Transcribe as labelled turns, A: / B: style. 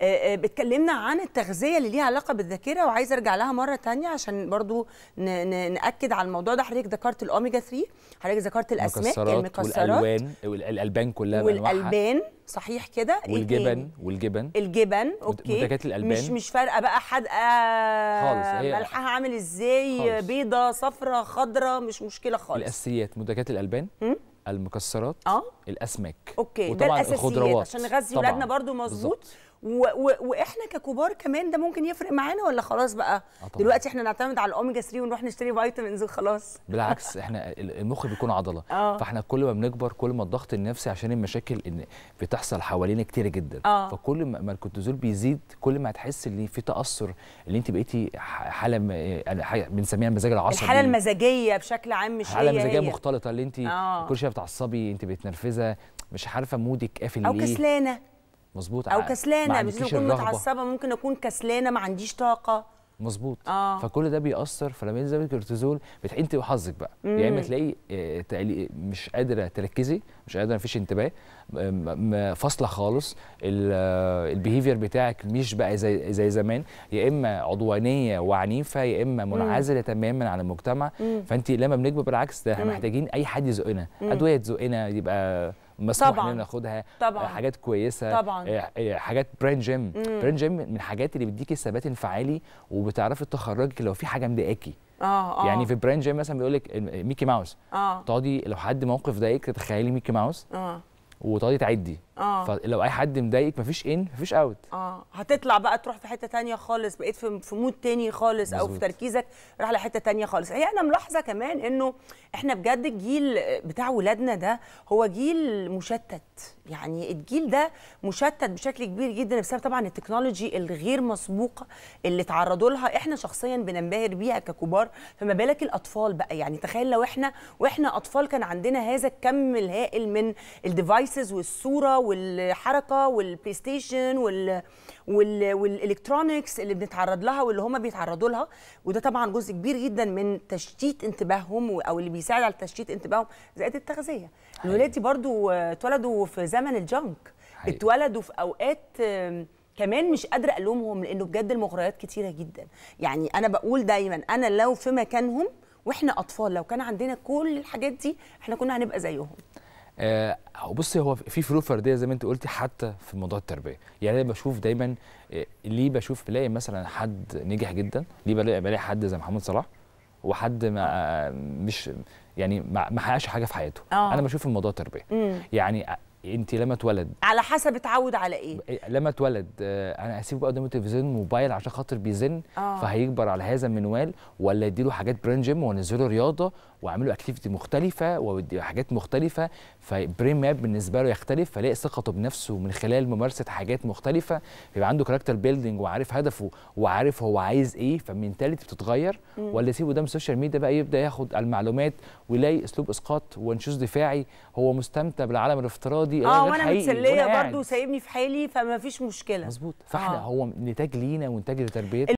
A: آه، آه، بتكلمنا عن التغذيه اللي ليها علاقه بالذاكره وعايزه ارجع لها مره تانية عشان برضو ناكد على الموضوع ده حضرتك ذكرت الاوميجا 3 حضرتك ذكرت الاسماك المكسرات والالوان
B: والالبان كلها والالبان
A: صحيح كده إيه
B: والجبن والجبن
A: الجبن اوكي منتجات الالبان مش مش فارقه بقى حادقه خالص هي ملحها عامل ازاي بيضه صفرة خضرة مش مشكله خالص
B: الاساسيات منتجات الالبان المكسرات اه الاسماك
A: اوكي وطبعا ده الاساسيات الخضروات عشان نغذي ولادنا برضو مظبوط و و واحنا ككبار كمان ده ممكن يفرق معانا ولا خلاص بقى أطلع. آه، دلوقتي احنا نعتمد على الاوميجا 3 ونروح نشتري فيتامينز وخلاص
B: بالعكس احنا المخ بيكون عضله أوه. فاحنا كل ما بنكبر كل ما الضغط النفسي عشان المشاكل اللي بتحصل حوالينا كتير جدا أوه. فكل ما الكورتيزول بيزيد كل ما هتحس ان في تاثر اللي انت بقيتي حاله يعني بنسميها المزاج العصبي الحاله
A: المزاجيه بشكل عام مش حاله هي مزاجيه هي.
B: مختلطه اللي انت آه. كل شويه بتعصبي انت بتنرفزه مش عارفه مودك قافل ليه او كسلانه مظبوط او كسلانه مش اكون متعصبه
A: ممكن اكون كسلانه ما عنديش طاقه مظبوط آه.
B: فكل ده بيأثر فلما ينزل الكورتيزول انت وحظك بقى يا اما تلاقي آه، مش قادره تركزي مش قادره مفيش انتباه فاصله خالص البيهيفير بتاعك مش بقى زي زي زمان يا اما عدوانيه وعنيفه يا اما منعزله تماما عن المجتمع مم. فانت لما بنكبر بالعكس ده احنا محتاجين اي حد يزقنا ادويه تزقنا يبقى مسموح لنا ناخدها آه، طبعا حاجات كويسه طبعا آه، آه، حاجات براند جيم براند جيم من الحاجات اللي بتديكي ثبات انفعالي وبتعرفي تخرجك لو في حاجه مضايقاكي
A: آه آه. يعني في
B: براند جيم مثلا بيقول لك ميكي ماوس آه. تقعدي لو حد موقف ضايقك تتخيلي ميكي ماوس آه. وتقعدي تعدي اه فلو اي حد مضايقك مفيش ان مفيش اوت
A: اه هتطلع بقى تروح في حته تانية خالص بقيت في في مود تاني خالص بزود. او في تركيزك راح لحته تانية خالص هي انا ملاحظه كمان انه احنا بجد الجيل بتاع ولادنا ده هو جيل مشتت يعني الجيل ده مشتت بشكل كبير جدا بسبب طبعا التكنولوجي الغير مسبوقه اللي تعرضوا لها احنا شخصيا بننبهر بيها ككبار فما بالك الاطفال بقى يعني تخيل لو احنا واحنا اطفال كان عندنا هذا الكم الهائل من الديفايسز والصوره والحركه والبلاي ستيشن وال... وال... والالكترونكس اللي بنتعرض لها واللي هم بيتعرضوا لها وده طبعا جزء كبير جدا من تشتيت انتباههم او اللي بيساعد على تشتيت انتباههم زائد التغذيه أيوة. الولاد دي برضو اتولدوا في زمن الجنك أيوة. اتولدوا في اوقات كمان مش قادره الومهم لانه بجد المغريات كتيره جدا يعني انا بقول دايما انا لو في مكانهم واحنا اطفال لو كان عندنا كل الحاجات دي احنا كنا هنبقى زيهم
B: آه، بصي هو في فروق فرديه زي ما انت قلتي حتى في موضوع التربيه يعني انا بشوف دايما آه، ليه بشوف بلاقي مثلا حد نجح جدا ليه بلاقي, بلاقي حد زي محمد صلاح وحد ما آه، مش يعني ما حققش حاجه في حياته أوه. انا بشوف الموضوع تربيه يعني انت لما اتولد
A: على حسب اتعود على ايه
B: لما اتولد انا اسيبه بقى قدام التلفزيون موبايل عشان خاطر بيزن فهيكبر على هذا المنوال ولا يديله حاجات برين جيم وانزله رياضه واعمل له اكتيفيتي مختلفه وحاجات مختلفه فبرين ماب بالنسبه له يختلف فلاقي ثقته بنفسه من خلال ممارسه حاجات مختلفه فيبقى عنده كاركتر بيلدينج وعارف هدفه وعارف هو عايز ايه فالمنتاليتي بتتغير ولا سيبه قدام السوشيال ميديا بقى يبدا ياخد المعلومات ويلاقي اسلوب اسقاط ونشوز دفاعي هو مستمتع بالعالم الافتراضي اه وانا متسليه برضه
A: سايبني في حالي فما فيش مشكله مظبوط فاحنا آه.
B: هو نتاج لينا ونتاج لتربيتنا